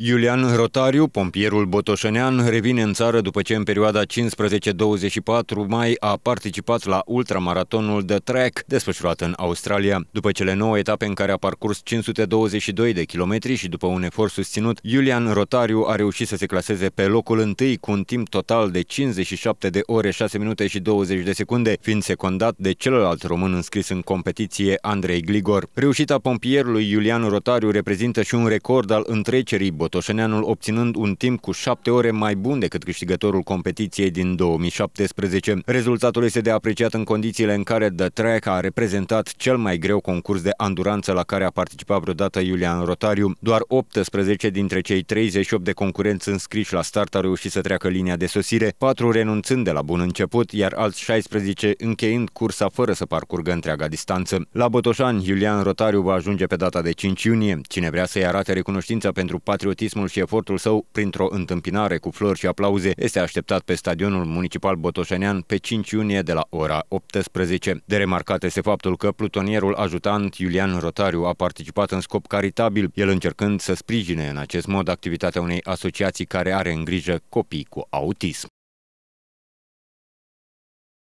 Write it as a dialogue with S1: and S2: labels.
S1: Iulian Rotariu, pompierul botoșenean, revine în țară după ce în perioada 15-24 mai a participat la ultramaratonul de track desfășurat în Australia. După cele 9 etape în care a parcurs 522 de kilometri și după un efort susținut, Iulian Rotariu a reușit să se claseze pe locul întâi cu un timp total de 57 de ore 6 minute și 20 de secunde, fiind secondat de celălalt român înscris în competiție, Andrei Gligor. Reușita pompierului Iulian Rotariu reprezintă și un record al întrecerii Botoșeneanul obținând un timp cu 7 ore mai bun decât câștigătorul competiției din 2017. Rezultatul este de apreciat în condițiile în care The Track a reprezentat cel mai greu concurs de anduranță la care a participat vreodată Iulian Rotariu. Doar 18 dintre cei 38 de concurenți înscriși la start au reușit să treacă linia de sosire, 4 renunțând de la bun început, iar alți 16 încheind cursa fără să parcurgă întreaga distanță. La Botoșani, Iulian Rotariu va ajunge pe data de 5 iunie. Cine vrea să-i arate recunoștința pentru patriotism patriotismul și efortul său printr-o întâmpinare cu flori și aplauze este așteptat pe stadionul municipal Botoșanean pe 5 iunie de la ora 18. De remarcat este faptul că plutonierul ajutant Iulian Rotariu a participat în scop caritabil, el încercând să sprijine în acest mod activitatea unei asociații care are în grijă copii cu autism.